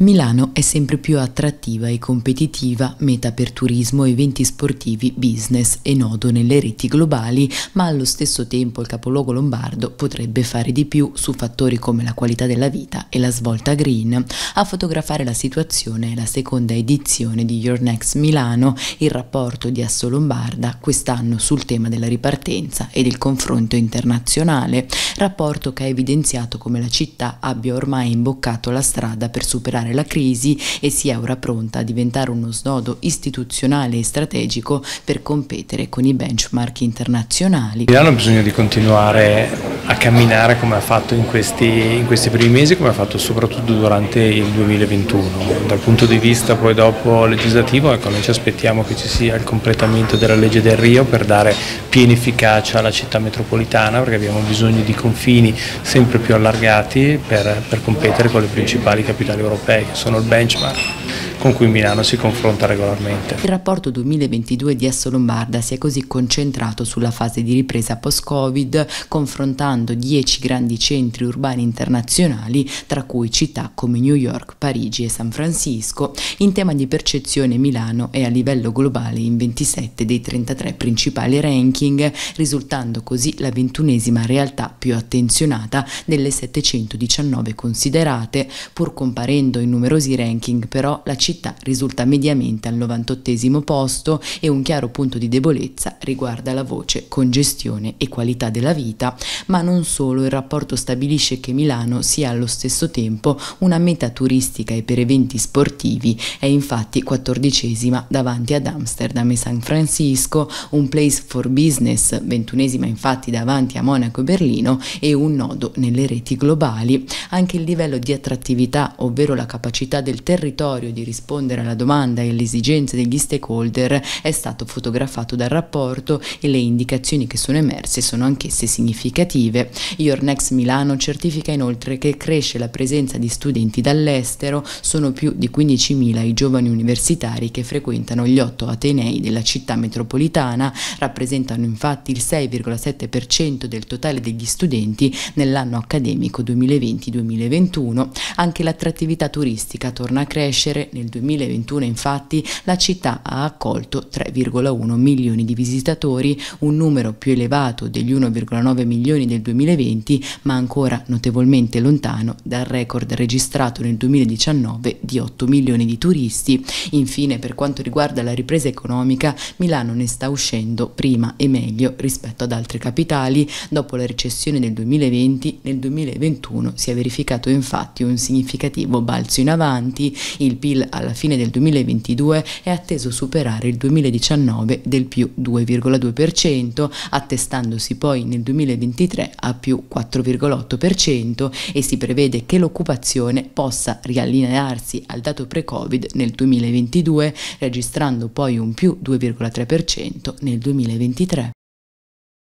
Milano è sempre più attrattiva e competitiva, meta per turismo, eventi sportivi, business e nodo nelle reti globali, ma allo stesso tempo il capoluogo lombardo potrebbe fare di più su fattori come la qualità della vita e la svolta green. A fotografare la situazione è la seconda edizione di Your Next Milano, il rapporto di Asso Lombarda, quest'anno sul tema della ripartenza e del confronto internazionale, rapporto che ha evidenziato come la città abbia ormai imboccato la strada per superare superare la crisi e sia ora pronta a diventare uno snodo istituzionale e strategico per competere con i benchmark internazionali. Milano bisogna di continuare a camminare come ha fatto in questi, in questi, primi mesi, come ha fatto soprattutto durante il 2021. Dal punto di vista poi dopo legislativo, ecco, noi ci aspettiamo che ci sia il completamento della legge del Rio per dare piena efficacia alla città metropolitana, perché abbiamo bisogno di confini sempre più allargati per, per competere con le principali capitali europee, che sono il benchmark con cui Milano si confronta regolarmente. Il rapporto 2022 di Esso Lombarda si è così concentrato sulla fase di ripresa post-Covid, confrontando formando 10 grandi centri urbani internazionali, tra cui città come New York, Parigi e San Francisco, in tema di percezione Milano è a livello globale in 27 dei 33 principali ranking, risultando così la ventunesima realtà più attenzionata delle 719 considerate, pur comparendo in numerosi ranking però la città risulta mediamente al 98 posto e un chiaro punto di debolezza riguarda la voce congestione e qualità della vita, ma non non solo, il rapporto stabilisce che Milano sia allo stesso tempo una meta turistica e per eventi sportivi, è infatti quattordicesima davanti ad Amsterdam e San Francisco, un place for business, ventunesima infatti davanti a Monaco e Berlino e un nodo nelle reti globali. Anche il livello di attrattività, ovvero la capacità del territorio di rispondere alla domanda e alle esigenze degli stakeholder, è stato fotografato dal rapporto e le indicazioni che sono emerse sono anch'esse significative Your Next Milano certifica inoltre che cresce la presenza di studenti dall'estero, sono più di 15.000 i giovani universitari che frequentano gli otto atenei della città metropolitana, rappresentano infatti il 6,7% del totale degli studenti nell'anno accademico 2020-2021. Anche l'attrattività turistica torna a crescere, nel 2021 infatti la città ha accolto 3,1 milioni di visitatori, un numero più elevato degli 1,9 milioni del 2020 2020, ma ancora notevolmente lontano dal record registrato nel 2019 di 8 milioni di turisti. Infine, per quanto riguarda la ripresa economica, Milano ne sta uscendo prima e meglio rispetto ad altre capitali. Dopo la recessione del 2020, nel 2021 si è verificato infatti un significativo balzo in avanti. Il PIL alla fine del 2022 è atteso superare il 2019 del più 2,2%, attestandosi poi nel 2023 a più 4,8% e si prevede che l'occupazione possa riallinearsi al dato pre-Covid nel 2022, registrando poi un più 2,3% nel 2023.